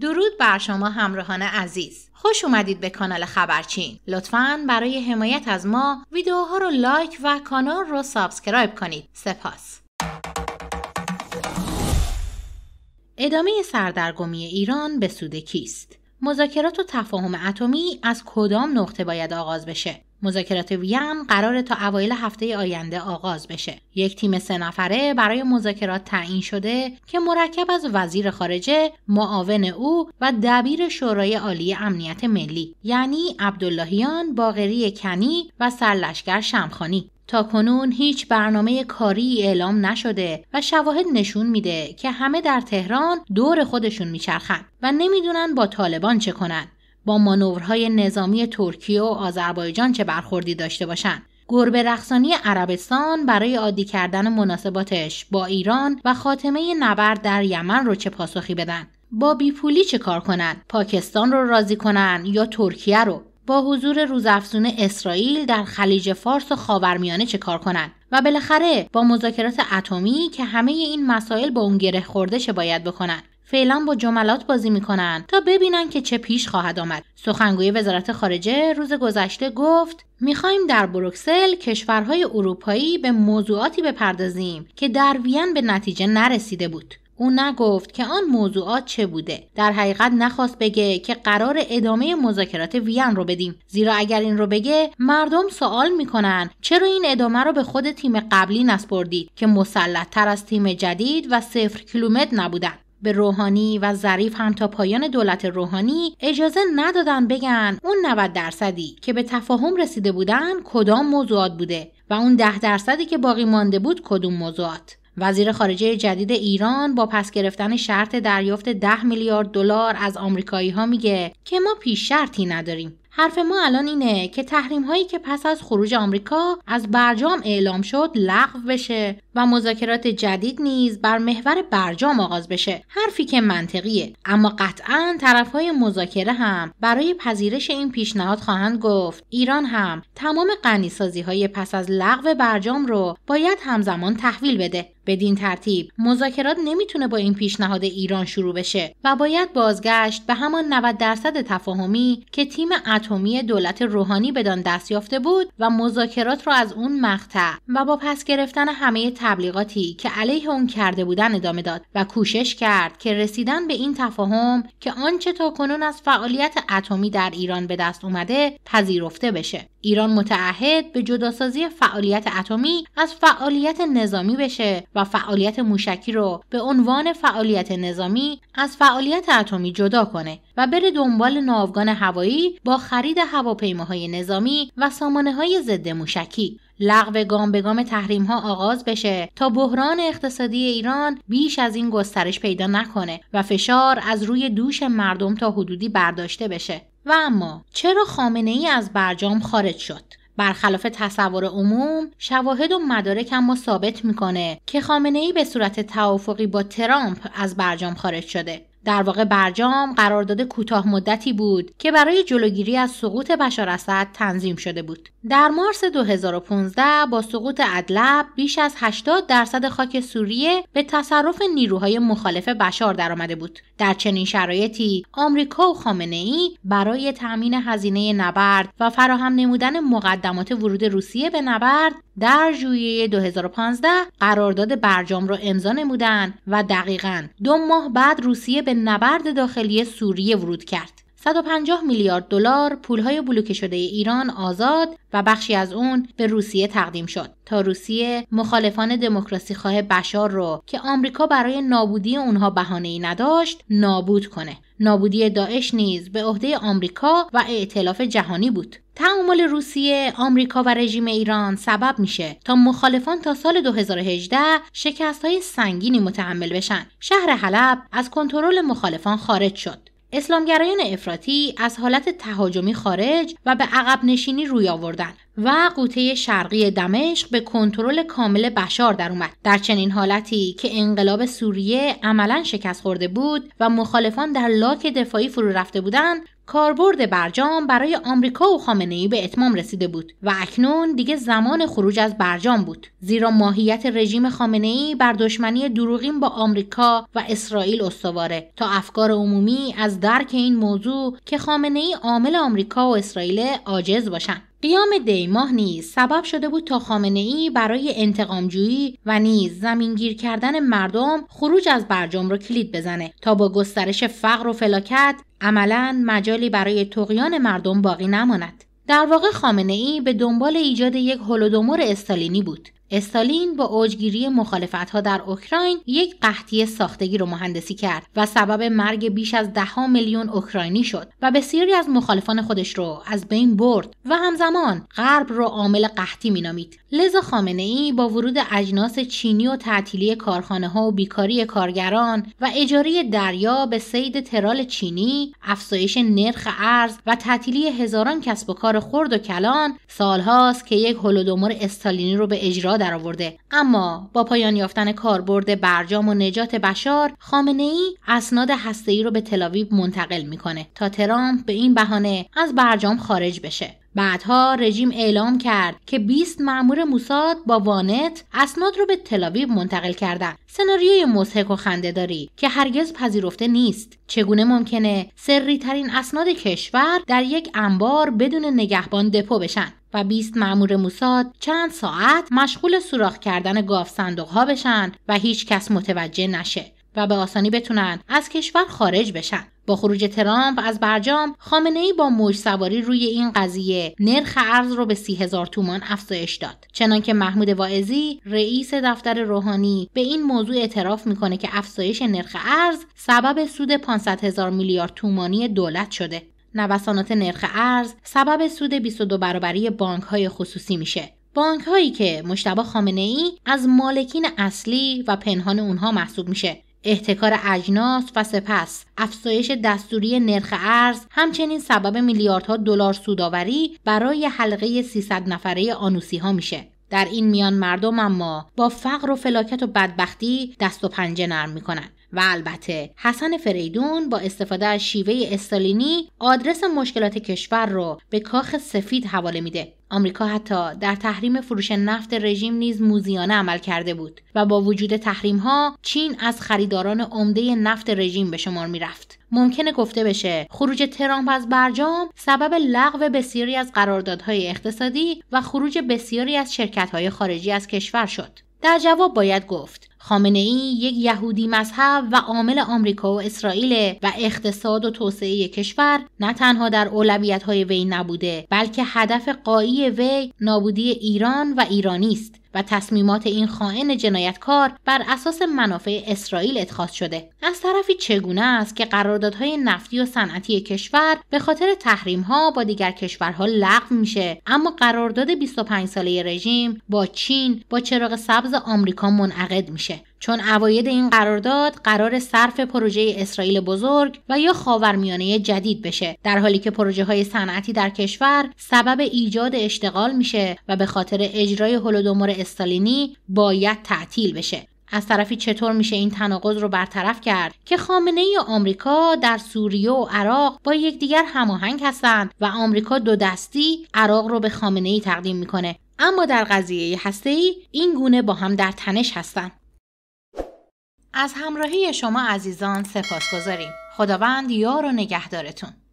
درود بر شما همراهان عزیز خوش اومدید به کانال خبرچین لطفا برای حمایت از ما ویدیوها رو لایک و کانال رو سابسکرایب کنید سپاس ادامه سردرگمی ایران به سود کیست مذاکرات و تفاهم اتمی از کدام نقطه باید آغاز بشه مذاکرات وین قرار تا اوایل هفته آینده آغاز بشه یک تیم سه نفره برای مذاکرات تعیین شده که مرکب از وزیر خارجه معاون او و دبیر شورای عالی امنیت ملی یعنی عبداللهیان باغری کنی و سرلشکر شمخانی تا کنون هیچ برنامه کاری اعلام نشده و شواهد نشون میده که همه در تهران دور خودشون میچرخند و نمیدونن با طالبان چه کنن با مانورهای نظامی ترکیه و آذربایجان چه برخوردی داشته باشن گربه رقصانی عربستان برای عادی کردن مناسباتش با ایران و خاتمه نبرد در یمن رو چه پاسخی بدن با بیپولی چه کار کنن پاکستان رو راضی کنن یا ترکیه رو با حضور روزافزون اسرائیل در خلیج فارس و خاورمیانه چه کار کنند و بالاخره با مذاکرات اتمی که همه این مسائل با اون گره خورده چه باید بکنن فعلا با جملات بازی میکنن تا ببینن که چه پیش خواهد آمد سخنگوی وزارت خارجه روز گذشته گفت میخواهیم در بروکسل کشورهای اروپایی به موضوعاتی بپردازیم که در وین به نتیجه نرسیده بود او نگفت که آن موضوعات چه بوده در حقیقت نخواست بگه که قرار ادامه مذاکرات وین رو بدیم زیرا اگر این رو بگه مردم سوال میکنن چرا این ادامه رو به خود تیم قبلی نسپردید که مسلطتر از تیم جدید و صفر کیلومتر نبودن به روحانی و ظریف هم تا پایان دولت روحانی اجازه ندادن بگن اون 90 درصدی که به تفاهم رسیده بودن کدام موضوعات بوده و اون ده درصدی که باقی مانده بود کدوم موضوعات وزیر خارجه جدید ایران با پس گرفتن شرط دریافت 10 میلیارد دلار از آمریکایی ها میگه که ما پیش شرطی نداریم. حرف ما الان اینه که تحریم هایی که پس از خروج آمریکا از برجام اعلام شد لغو بشه و مذاکرات جدید نیز بر محور برجام آغاز بشه حرفی که منطقیه اما قطعا طرفهای مذاکره هم برای پذیرش این پیشنهاد خواهند گفت ایران هم تمام غنیسازی های پس از لغو برجام رو باید همزمان تحویل بده بدین ترتیب مذاکرات نمیتونه با این پیشنهاد ایران شروع بشه و باید بازگشت به همان 90 درصد تفاهمی که تیم اتمی دولت روحانی بدان دست یافته بود و مذاکرات را از اون مقطع و با پس گرفتن همه تبلیغاتی که علیه اون کرده بودن ادامه داد و کوشش کرد که رسیدن به این تفاهم که آنچه کنون از فعالیت اتمی در ایران به دست اومده پذیرفته بشه ایران متعهد به جداسازی فعالیت اتمی از فعالیت نظامی بشه و فعالیت موشکی رو به عنوان فعالیت نظامی از فعالیت اتمی جدا کنه و بره دنبال ناوگان هوایی با خرید هواپیماهای نظامی و سامانه های ضد موشکی لغو گام به گام تحریم ها آغاز بشه تا بحران اقتصادی ایران بیش از این گسترش پیدا نکنه و فشار از روی دوش مردم تا حدودی برداشته بشه و اما چرا خامنه ای از برجام خارج شد برخلاف تصور عموم شواهد و مدارک اما ثابت میکنه که خامنه ای به صورت توافقی با ترامپ از برجام خارج شده در واقع برجام قرارداد کوتاه مدتی بود که برای جلوگیری از سقوط بشار اسد تنظیم شده بود. در مارس 2015 با سقوط ادلب بیش از 80 درصد خاک سوریه به تصرف نیروهای مخالف بشار درآمده بود. در چنین شرایطی آمریکا و خامنه ای برای تامین هزینه نبرد و فراهم نمودن مقدمات ورود روسیه به نبرد در ژوئیه 2015 قرارداد برجام را امضا نمودند و دقیقا دو ماه بعد روسیه به نبرد داخلی سوریه ورود کرد 150 میلیارد دلار پولهای بلوکه شده ایران آزاد و بخشی از اون به روسیه تقدیم شد تا روسیه مخالفان دموکراسی خواه بشار رو که آمریکا برای نابودی اونها بهانه ای نداشت نابود کنه نابودی داعش نیز به عهده آمریکا و ائتلاف جهانی بود تعامل روسیه، آمریکا و رژیم ایران سبب میشه تا مخالفان تا سال 2018 شکست های سنگینی متحمل بشن. شهر حلب از کنترل مخالفان خارج شد. اسلامگرایان افراطی از حالت تهاجمی خارج و به عقب نشینی روی آوردند و قوطه شرقی دمشق به کنترل کامل بشار در اومد در چنین حالتی که انقلاب سوریه عملا شکست خورده بود و مخالفان در لاک دفاعی فرو رفته بودند کاربرد برجام برای آمریکا و خامنه ای به اتمام رسیده بود و اکنون دیگه زمان خروج از برجام بود زیرا ماهیت رژیم خامنه ای بر دشمنی دروغین با آمریکا و اسرائیل استواره تا افکار عمومی از درک این موضوع که خامنه ای عامل آمریکا و اسرائیل عاجز باشند قیام دیماه نیز سبب شده بود تا خامنه ای برای انتقامجویی و نیز زمینگیر کردن مردم خروج از برجام را کلید بزنه تا با گسترش فقر و فلاکت عملا مجالی برای تقیان مردم باقی نماند در واقع خامنه ای به دنبال ایجاد یک هولودومور استالینی بود استالین با اوجگیری ها در اوکراین یک قحطی ساختگی رو مهندسی کرد و سبب مرگ بیش از دهها میلیون اوکراینی شد و بسیاری از مخالفان خودش رو از بین برد و همزمان غرب رو عامل قحطی مینامید لذا خامنه ای با ورود اجناس چینی و تعطیلی کارخانه ها و بیکاری کارگران و اجاره دریا به سید ترال چینی افزایش نرخ ارز و تعطیلی هزاران کسب و کار خرد و کلان سالهاست که یک هولودومور استالینی رو به اجرا درآورده اما با پایان یافتن کاربرد برجام و نجات بشار خامنه ای اسناد هسته ای رو به تلاویو منتقل میکنه تا ترامپ به این بهانه از برجام خارج بشه بعدها رژیم اعلام کرد که 20 مامور موساد با وانت اسناد رو به تلاویو منتقل کردن سناریوی مضحک و داری که هرگز پذیرفته نیست چگونه ممکنه سری ترین اسناد کشور در یک انبار بدون نگهبان دپو بشن و 20 مامور موساد چند ساعت مشغول سوراخ کردن گاف صندوق ها بشن و هیچ کس متوجه نشه و به آسانی بتونن از کشور خارج بشن با خروج ترامپ از برجام خامنه ای با موج سواری روی این قضیه نرخ ارز رو به سی هزار تومان افزایش داد چنانکه محمود واعظی رئیس دفتر روحانی به این موضوع اعتراف میکنه که افزایش نرخ ارز سبب سود 500 هزار میلیارد تومانی دولت شده نوسانات نرخ ارز سبب سود 22 برابری بانک های خصوصی میشه بانک هایی که مشتبه خامنه ای از مالکین اصلی و پنهان اونها محسوب میشه احتکار اجناس و سپس افزایش دستوری نرخ ارز همچنین سبب میلیاردها دلار سوداوری برای حلقه 300 نفره آنوسی ها میشه در این میان مردم اما با فقر و فلاکت و بدبختی دست و پنجه نرم میکنن و البته حسن فریدون با استفاده از شیوه استالینی آدرس مشکلات کشور رو به کاخ سفید حواله میده آمریکا حتی در تحریم فروش نفت رژیم نیز موزیانه عمل کرده بود و با وجود تحریم ها چین از خریداران عمده نفت رژیم به شمار می رفت. ممکنه گفته بشه خروج ترامپ از برجام سبب لغو بسیاری از قراردادهای اقتصادی و خروج بسیاری از شرکتهای خارجی از کشور شد. در جواب باید گفت خامنه ای یک یهودی مذهب و عامل آمریکا و اسرائیل و اقتصاد و توسعه کشور نه تنها در اولویت های وی نبوده بلکه هدف قایی وی نابودی ایران و ایرانی است و تصمیمات این خائن جنایتکار بر اساس منافع اسرائیل اتخاذ شده از طرفی چگونه است که قراردادهای نفتی و صنعتی کشور به خاطر تحریم ها با دیگر کشورها لغو میشه اما قرارداد 25 ساله رژیم با چین با چراغ سبز آمریکا منعقد میشه چون اواید این قرارداد قرار صرف پروژه اسرائیل بزرگ و یا خاورمیانه جدید بشه در حالی که پروژه های صنعتی در کشور سبب ایجاد اشتغال میشه و به خاطر اجرای هولودومور استالینی باید تعطیل بشه از طرفی چطور میشه این تناقض رو برطرف کرد که خامنه ای آمریکا در سوریه و عراق با یکدیگر هماهنگ هستند و آمریکا دو دستی عراق رو به خامنه ای تقدیم میکنه اما در قضیه ای این گونه با هم در تنش هستند از همراهی شما عزیزان سپاس گذاریم. خداوند یار و نگهدارتون.